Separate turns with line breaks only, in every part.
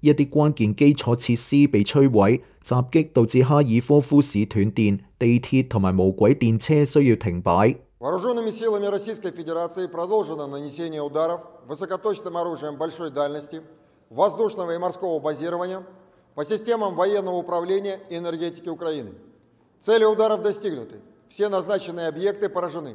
一啲關鍵基礎設施被摧毀，襲擊導致哈爾科夫市斷電，地鐵同埋無軌電車需要停擺。
Вооруженными силами Российской Федерации продолжено нанесение ударов высокоточным оружием большой дальности, воздушного и морского базирования по системам военного управления и энергетики Украины. Цели ударов достигнуты, все назначенные объекты поражены.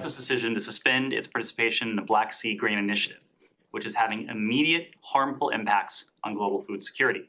Congress decision to suspend its participation in the Black Sea Grain Initiative, which is having immediate harmful impacts on
global food security.